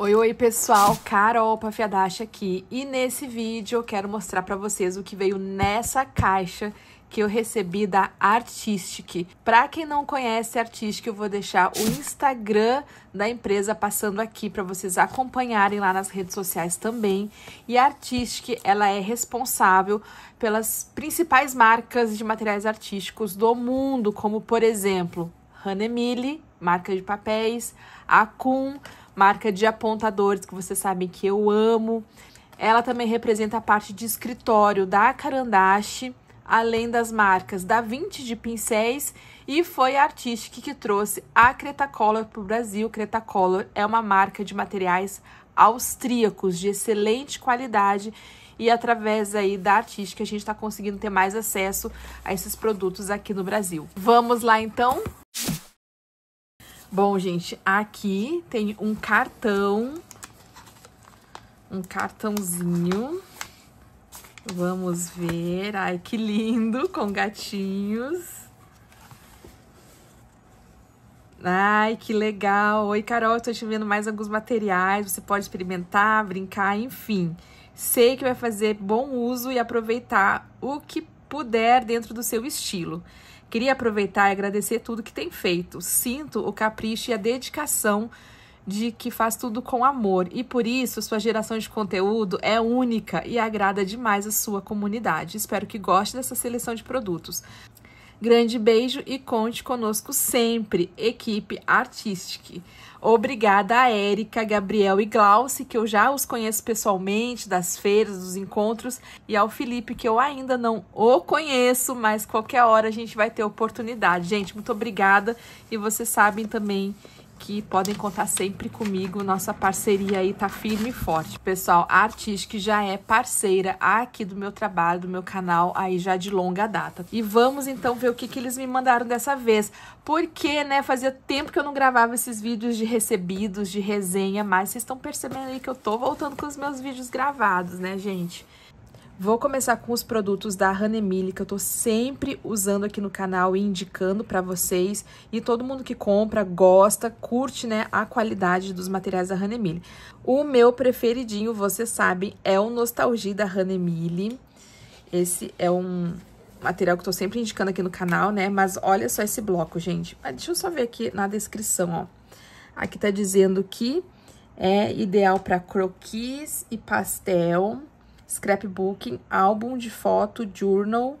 Oi, oi, pessoal. Carol Pafiadache aqui. E nesse vídeo eu quero mostrar para vocês o que veio nessa caixa que eu recebi da Artistic. Para quem não conhece a Artistic, eu vou deixar o Instagram da empresa passando aqui para vocês acompanharem lá nas redes sociais também. E a Artistic, ela é responsável pelas principais marcas de materiais artísticos do mundo, como por exemplo, Hanemili, marca de papéis, Acum, marca de apontadores que você sabe que eu amo. Ela também representa a parte de escritório da Carandache, além das marcas da 20 de pincéis e foi a Artistic que trouxe a Creta Color para o Brasil. Creta Color é uma marca de materiais austríacos de excelente qualidade e através aí da Artística a gente está conseguindo ter mais acesso a esses produtos aqui no Brasil. Vamos lá então? Bom, gente, aqui tem um cartão, um cartãozinho. Vamos ver. Ai, que lindo, com gatinhos. Ai, que legal. Oi, Carol, estou te vendo mais alguns materiais. Você pode experimentar, brincar, enfim. Sei que vai fazer bom uso e aproveitar o que puder dentro do seu estilo. Queria aproveitar e agradecer tudo que tem feito. Sinto o capricho e a dedicação de que faz tudo com amor e por isso sua geração de conteúdo é única e agrada demais a sua comunidade. Espero que goste dessa seleção de produtos. Grande beijo e conte conosco sempre, equipe artística. Obrigada a Érica, Gabriel e Glauci, que eu já os conheço pessoalmente, das feiras, dos encontros, e ao Felipe, que eu ainda não o conheço, mas qualquer hora a gente vai ter oportunidade. Gente, muito obrigada. E vocês sabem também que podem contar sempre comigo. Nossa parceria aí tá firme e forte. Pessoal, a Artistic já é parceira aqui do meu trabalho, do meu canal, aí já de longa data. E vamos então ver o que, que eles me mandaram dessa vez. Porque, né, fazia tempo que eu não gravava esses vídeos de recebidos, de resenha, mas vocês estão percebendo aí que eu tô voltando com os meus vídeos gravados, né, gente? Vou começar com os produtos da Hanemili que eu tô sempre usando aqui no canal e indicando para vocês. E todo mundo que compra, gosta, curte, né, a qualidade dos materiais da Hanemili. O meu preferidinho, vocês sabem, é o Nostalgia da Hanemili. Esse é um material que eu tô sempre indicando aqui no canal, né? Mas olha só esse bloco, gente. deixa eu só ver aqui na descrição, ó. Aqui tá dizendo que é ideal para croquis e pastel scrapbooking, álbum de foto, journal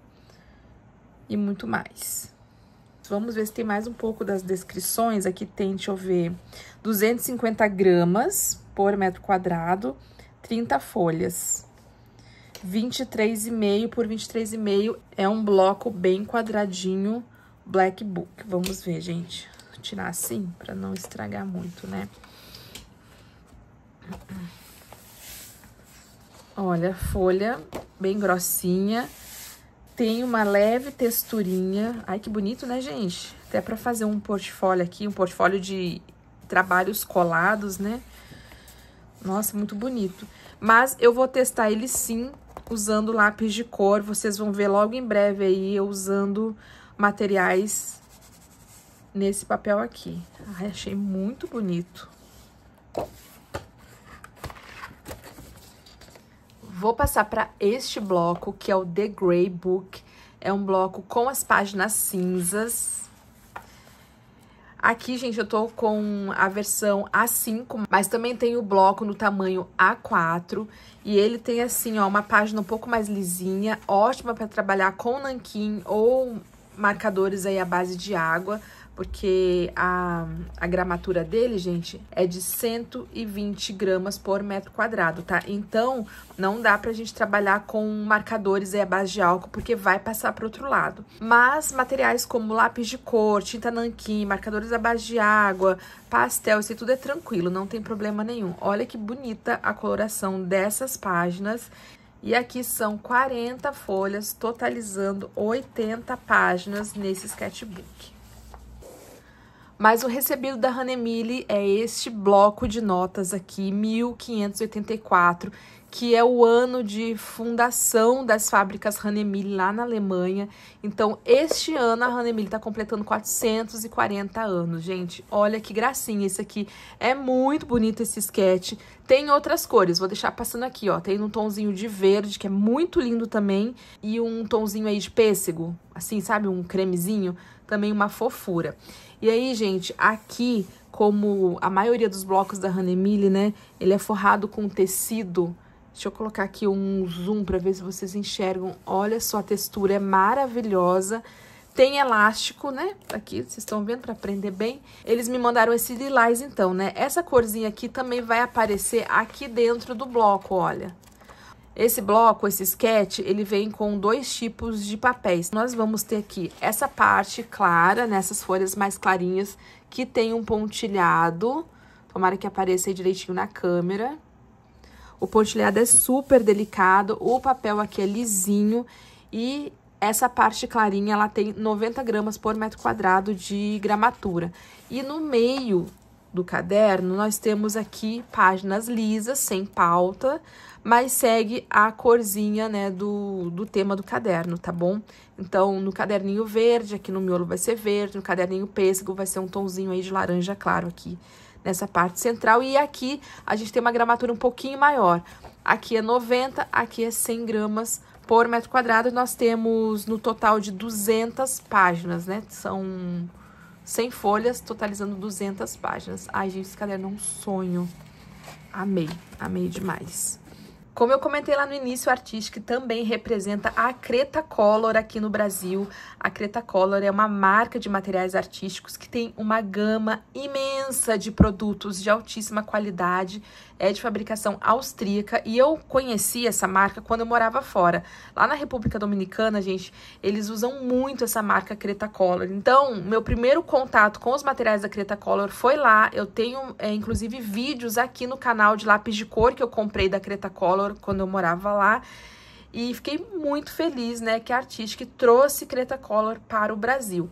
e muito mais. Vamos ver se tem mais um pouco das descrições. Aqui tem, deixa eu ver, 250 gramas por metro quadrado, 30 folhas. 23,5 por 23,5 é um bloco bem quadradinho, black book. Vamos ver, gente. Vou tirar assim para não estragar muito, né? Olha, folha bem grossinha. Tem uma leve texturinha. Ai, que bonito, né, gente? Até para fazer um portfólio aqui, um portfólio de trabalhos colados, né? Nossa, muito bonito. Mas eu vou testar ele sim, usando lápis de cor. Vocês vão ver logo em breve aí, eu usando materiais nesse papel aqui. Ai, achei muito bonito. Vou passar para este bloco, que é o The Grey Book. É um bloco com as páginas cinzas. Aqui, gente, eu tô com a versão A5, mas também tem o bloco no tamanho A4. E ele tem, assim, ó, uma página um pouco mais lisinha, ótima para trabalhar com nanquim ou marcadores aí à base de água porque a, a gramatura dele, gente, é de 120 gramas por metro quadrado, tá? Então, não dá pra gente trabalhar com marcadores e à base de álcool, porque vai passar pro outro lado. Mas materiais como lápis de cor, tinta nanquim, marcadores à base de água, pastel, isso tudo é tranquilo, não tem problema nenhum. Olha que bonita a coloração dessas páginas. E aqui são 40 folhas, totalizando 80 páginas nesse sketchbook. Mas o recebido da Hanemille é este bloco de notas aqui, 1584, que é o ano de fundação das fábricas Hanemille lá na Alemanha. Então, este ano a Hanemille está completando 440 anos, gente. Olha que gracinha esse aqui. É muito bonito esse sketch. Tem outras cores, vou deixar passando aqui, ó. Tem um tonzinho de verde, que é muito lindo também, e um tonzinho aí de pêssego, assim, sabe? Um cremezinho também uma fofura. E aí, gente, aqui, como a maioria dos blocos da Hanemille, né, ele é forrado com tecido. Deixa eu colocar aqui um zoom para ver se vocês enxergam. Olha só, a textura é maravilhosa. Tem elástico, né? Tá aqui, vocês estão vendo para prender bem. Eles me mandaram esse lilás, então, né? Essa corzinha aqui também vai aparecer aqui dentro do bloco, olha. Esse bloco, esse sketch, ele vem com dois tipos de papéis. Nós vamos ter aqui essa parte clara, nessas né, folhas mais clarinhas, que tem um pontilhado. Tomara que apareça aí direitinho na câmera. O pontilhado é super delicado, o papel aqui é lisinho e essa parte clarinha, ela tem 90 gramas por metro quadrado de gramatura. E no meio do caderno, nós temos aqui páginas lisas, sem pauta, mas segue a corzinha, né, do, do tema do caderno, tá bom? Então, no caderninho verde, aqui no miolo vai ser verde, no caderninho pêssego vai ser um tonzinho aí de laranja claro aqui nessa parte central. E aqui a gente tem uma gramatura um pouquinho maior. Aqui é 90, aqui é 100 gramas por metro quadrado. Nós temos no total de 200 páginas, né? São 100 folhas, totalizando 200 páginas. Ai, gente, esse caderno é um sonho. Amei, amei demais. Como eu comentei lá no início, o Artistic também representa a Creta Color aqui no Brasil. A Creta Color é uma marca de materiais artísticos que tem uma gama imensa de produtos de altíssima qualidade, é de fabricação austríaca e eu conheci essa marca quando eu morava fora. Lá na República Dominicana, gente, eles usam muito essa marca Creta Color. Então, meu primeiro contato com os materiais da Creta Color foi lá. Eu tenho, é, inclusive, vídeos aqui no canal de lápis de cor que eu comprei da Creta Color Salvador, quando eu morava lá. E fiquei muito feliz, né, que a Artística trouxe Creta Color para o Brasil.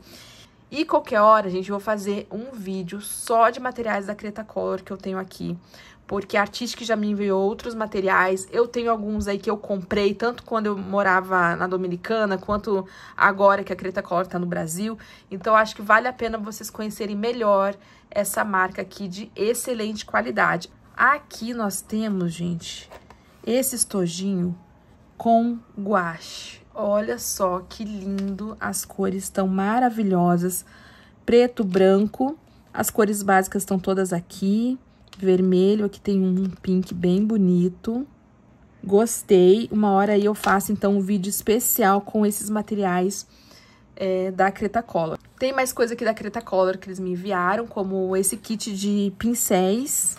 E qualquer hora, gente, vou fazer um vídeo só de materiais da Creta Color que eu tenho aqui. Porque a Artística já me enviou outros materiais. Eu tenho alguns aí que eu comprei, tanto quando eu morava na Dominicana, quanto agora que a Creta Color tá no Brasil. Então, acho que vale a pena vocês conhecerem melhor essa marca aqui de excelente qualidade. Aqui nós temos, gente, esse estojinho com guache. Olha só que lindo, as cores estão maravilhosas, preto, branco, as cores básicas estão todas aqui, vermelho, aqui tem um pink bem bonito. Gostei, uma hora aí eu faço então um vídeo especial com esses materiais é, da Creta Color. Tem mais coisa aqui da Creta Color que eles me enviaram, como esse kit de pincéis,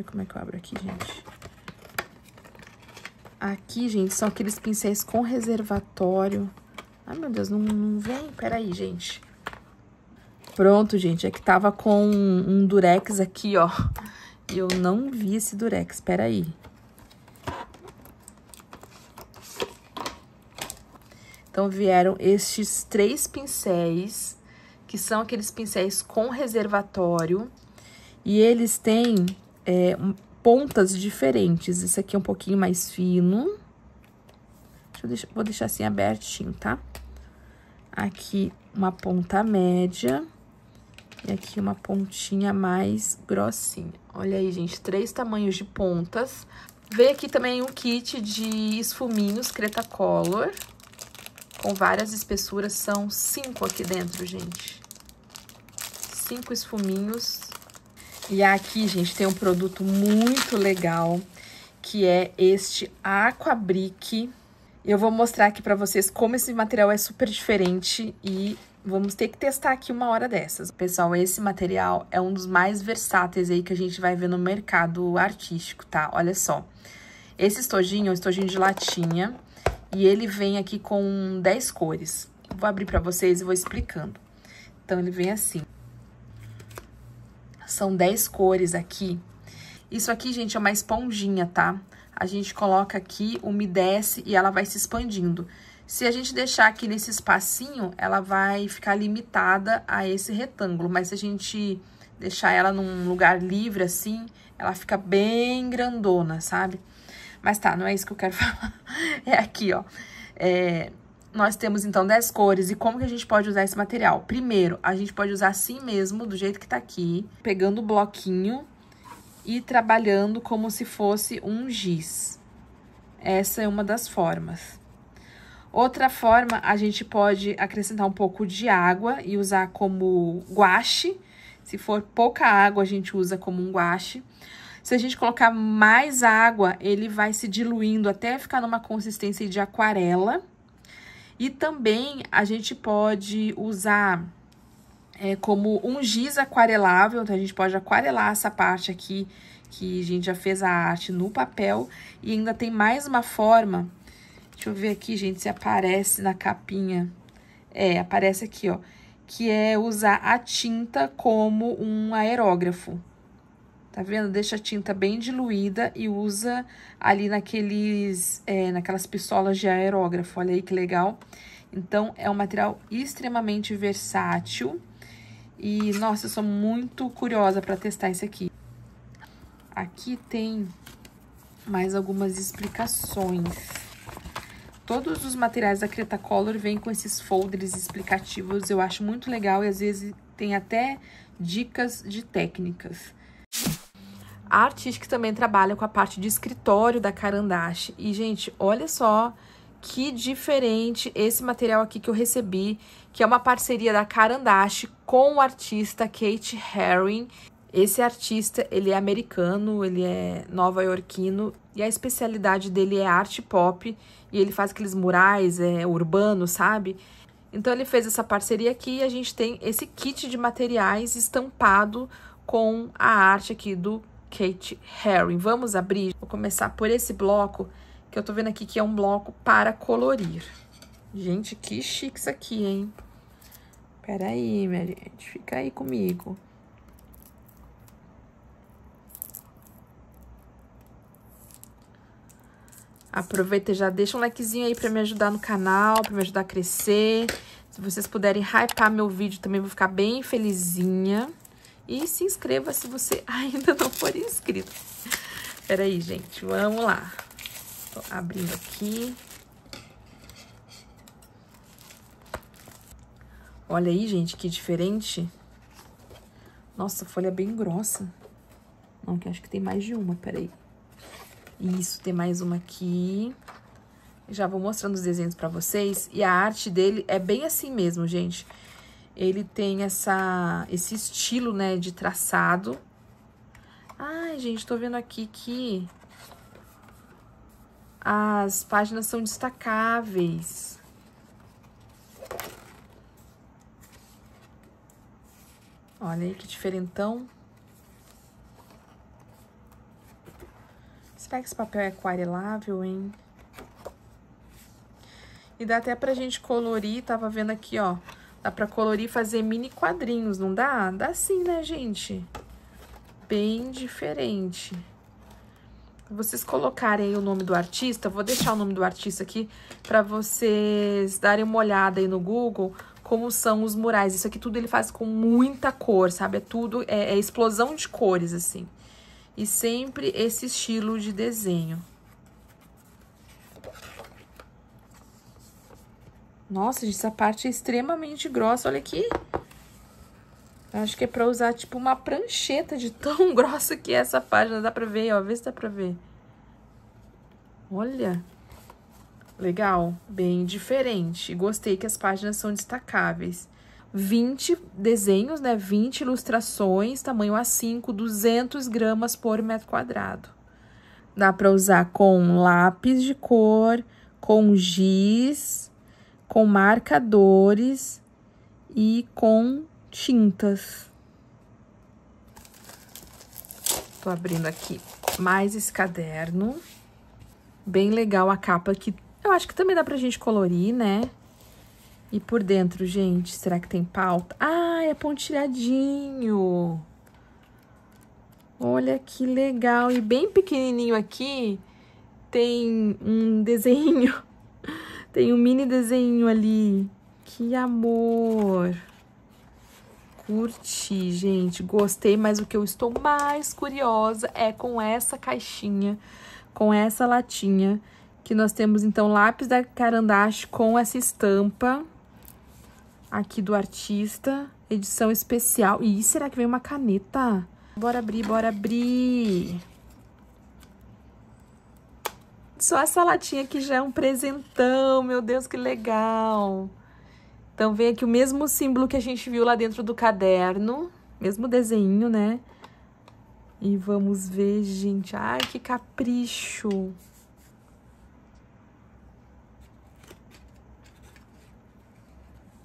ver como é que eu abro aqui, gente. Aqui, gente, são aqueles pincéis com reservatório. Ai, meu Deus, não, não vem? Peraí, gente. Pronto, gente, é que tava com um durex aqui, ó. E eu não vi esse durex, peraí. Então, vieram estes três pincéis, que são aqueles pincéis com reservatório. E eles têm é, pontas diferentes. Esse aqui é um pouquinho mais fino. Deixar, vou deixar assim abertinho, tá? Aqui uma ponta média. E aqui uma pontinha mais grossinha. Olha aí, gente, três tamanhos de pontas. Veio aqui também um kit de esfuminhos Creta Color. Com várias espessuras, são cinco aqui dentro, gente. Cinco esfuminhos e aqui, gente, tem um produto muito legal, que é este Aquabric. Eu vou mostrar aqui pra vocês como esse material é super diferente e vamos ter que testar aqui uma hora dessas. Pessoal, esse material é um dos mais versáteis aí que a gente vai ver no mercado artístico, tá? Olha só. Esse estojinho é um estojinho de latinha e ele vem aqui com 10 cores. Vou abrir pra vocês e vou explicando. Então, ele vem assim. São 10 cores aqui. Isso aqui, gente, é uma esponjinha, tá? A gente coloca aqui, umedece e ela vai se expandindo. Se a gente deixar aqui nesse espacinho, ela vai ficar limitada a esse retângulo. Mas se a gente deixar ela num lugar livre, assim, ela fica bem grandona, sabe? Mas tá, não é isso que eu quero falar. É aqui, ó. É, nós temos, então, 10 cores. E como que a gente pode usar esse material? Primeiro, a gente pode usar assim mesmo, do jeito que tá aqui, pegando o bloquinho e trabalhando como se fosse um giz. Essa é uma das formas. Outra forma, a gente pode acrescentar um pouco de água e usar como guache. Se for pouca água, a gente usa como um guache. Se a gente colocar mais água, ele vai se diluindo até ficar numa consistência de aquarela. E também a gente pode usar é, como um giz aquarelável, então a gente pode aquarelar essa parte aqui que a gente já fez a arte no papel. E ainda tem mais uma forma, deixa eu ver aqui, gente, se aparece na capinha. É, aparece aqui, ó, que é usar a tinta como um aerógrafo. Tá vendo? Deixa a tinta bem diluída e usa ali naqueles, é, naquelas pistolas de aerógrafo. Olha aí que legal. Então, é um material extremamente versátil. E, nossa, eu sou muito curiosa para testar esse aqui. Aqui tem mais algumas explicações. Todos os materiais da Creta Color vêm com esses folders explicativos. Eu acho muito legal e, às vezes, tem até dicas de técnicas. A que também trabalha com a parte de escritório da Carandache. E, gente, olha só que diferente esse material aqui que eu recebi, que é uma parceria da Carandache com o artista Kate Herring. Esse artista, ele é americano, ele é nova-iorquino e a especialidade dele é arte pop e ele faz aqueles murais é, urbanos, sabe? Então ele fez essa parceria aqui e a gente tem esse kit de materiais estampado com a arte aqui do Kate Herring. Vamos abrir, vou começar por esse bloco, que eu tô vendo aqui que é um bloco para colorir. Gente, que chique isso aqui, hein? Pera aí, minha gente, fica aí comigo. Aproveita e já deixa um likezinho aí pra me ajudar no canal, pra me ajudar a crescer. Se vocês puderem hypar meu vídeo também, vou ficar bem felizinha. E se inscreva se você ainda não for inscrito. Peraí, gente, vamos lá. Tô abrindo aqui. Olha aí, gente, que diferente. Nossa, a folha é bem grossa. Não, que acho que tem mais de uma, peraí. Isso, tem mais uma aqui. Já vou mostrando os desenhos pra vocês. E a arte dele é bem assim mesmo, gente ele tem essa, esse estilo, né, de traçado. Ai, gente, tô vendo aqui que as páginas são destacáveis. Olha aí que diferentão. Será que esse papel é aquarelável, hein? E dá até pra gente colorir, tava vendo aqui, ó. Dá pra colorir e fazer mini quadrinhos, não dá? Dá sim, né, gente? Bem diferente. Vocês colocarem o nome do artista, vou deixar o nome do artista aqui para vocês darem uma olhada aí no Google como são os murais. Isso aqui tudo ele faz com muita cor, sabe? É tudo, é, é explosão de cores, assim. E sempre esse estilo de desenho. Nossa, gente, essa parte é extremamente grossa. Olha aqui. Acho que é pra usar, tipo, uma prancheta de tão grossa que é essa página. Dá pra ver, ó. Vê se dá pra ver. Olha. Legal. Bem diferente. Gostei que as páginas são destacáveis. 20 desenhos, né? 20 ilustrações, tamanho A5, 200 gramas por metro quadrado. Dá pra usar com lápis de cor, com giz com marcadores e com tintas. Tô abrindo aqui mais esse caderno. Bem legal a capa que eu acho que também dá pra gente colorir, né? E por dentro, gente, será que tem pauta? Ah, é pontilhadinho! Olha que legal! E bem pequenininho aqui tem um desenho tem um mini desenho ali. Que amor! Curti, gente. Gostei, mas o que eu estou mais curiosa é com essa caixinha, com essa latinha, que nós temos, então, lápis da Carandache com essa estampa aqui do artista, edição especial. E será que vem uma caneta? Bora abrir, bora abrir! Só essa latinha aqui já é um presentão, meu Deus, que legal! Então, vem aqui o mesmo símbolo que a gente viu lá dentro do caderno, mesmo desenho, né? E vamos ver, gente. Ai, que capricho!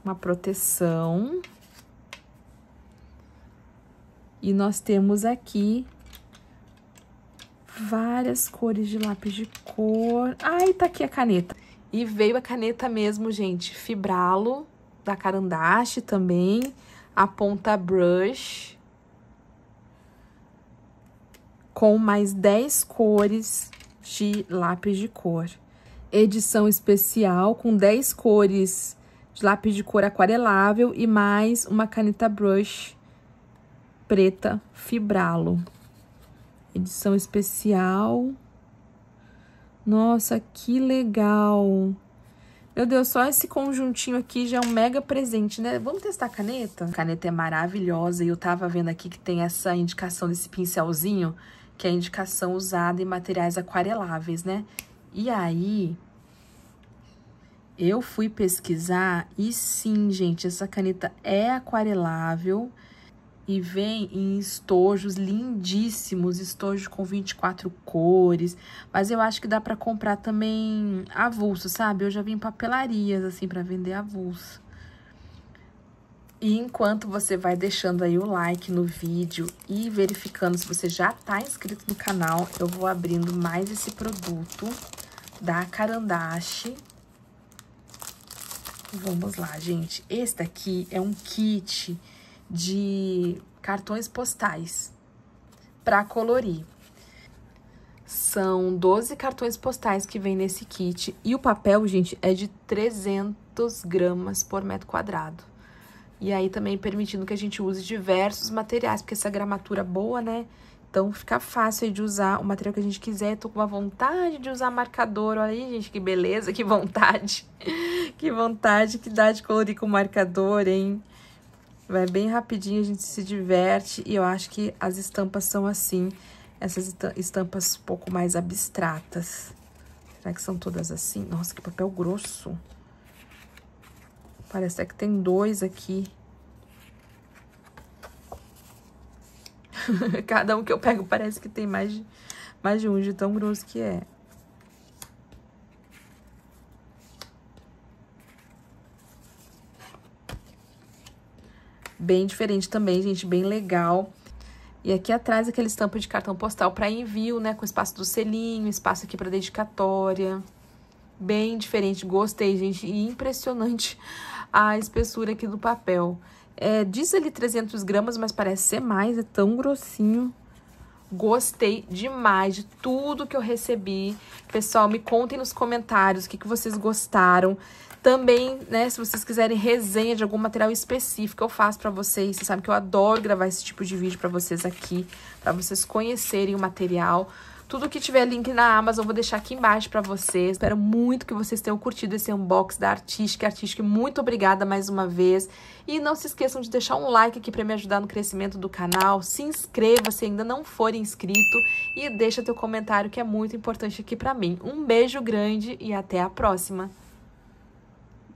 Uma proteção. E nós temos aqui várias cores de lápis de cor. Ai, tá aqui a caneta. E veio a caneta mesmo, gente, Fibralo, da Carandache também, a ponta Brush, com mais 10 cores de lápis de cor. Edição especial com 10 cores de lápis de cor aquarelável e mais uma caneta brush preta Fibralo edição especial. Nossa, que legal! Meu Deus, só esse conjuntinho aqui já é um mega presente, né? Vamos testar a caneta? A caneta é maravilhosa e eu tava vendo aqui que tem essa indicação desse pincelzinho, que é a indicação usada em materiais aquareláveis, né? E aí, eu fui pesquisar e sim, gente, essa caneta é aquarelável, e vem em estojos lindíssimos, estojos com 24 cores, mas eu acho que dá para comprar também avulso, sabe? Eu já vi em papelarias assim para vender avulso. E enquanto você vai deixando aí o like no vídeo e verificando se você já tá inscrito no canal, eu vou abrindo mais esse produto da Carandache. Vamos lá, gente. Esse daqui é um kit de cartões postais para colorir. São 12 cartões postais que vem nesse kit. E o papel, gente, é de 300 gramas por metro quadrado. E aí também permitindo que a gente use diversos materiais, porque essa gramatura é boa, né? Então fica fácil de usar o material que a gente quiser. Tô com uma vontade de usar marcador. Olha aí, gente, que beleza, que vontade. que vontade que dá de colorir com marcador, hein? Vai bem rapidinho, a gente se diverte e eu acho que as estampas são assim, essas estampas um pouco mais abstratas. Será que são todas assim? Nossa, que papel grosso. Parece que tem dois aqui. Cada um que eu pego parece que tem mais de, mais de um, de tão grosso que é. Bem diferente também, gente, bem legal. E aqui atrás aquela estampa de cartão postal para envio, né? Com espaço do selinho, espaço aqui para dedicatória. Bem diferente, gostei, gente. E impressionante a espessura aqui do papel. É, diz ali 300 gramas, mas parece ser mais, é tão grossinho. Gostei demais de tudo que eu recebi. Pessoal, me contem nos comentários o que, que vocês gostaram. Também, né, se vocês quiserem resenha de algum material específico, eu faço pra vocês. Vocês sabem que eu adoro gravar esse tipo de vídeo pra vocês aqui, pra vocês conhecerem o material. Tudo que tiver link na Amazon, vou deixar aqui embaixo para vocês. Espero muito que vocês tenham curtido esse unbox da Artística. Artística, muito obrigada mais uma vez. E não se esqueçam de deixar um like aqui para me ajudar no crescimento do canal. Se inscreva se ainda não for inscrito. E deixa teu comentário que é muito importante aqui para mim. Um beijo grande e até a próxima!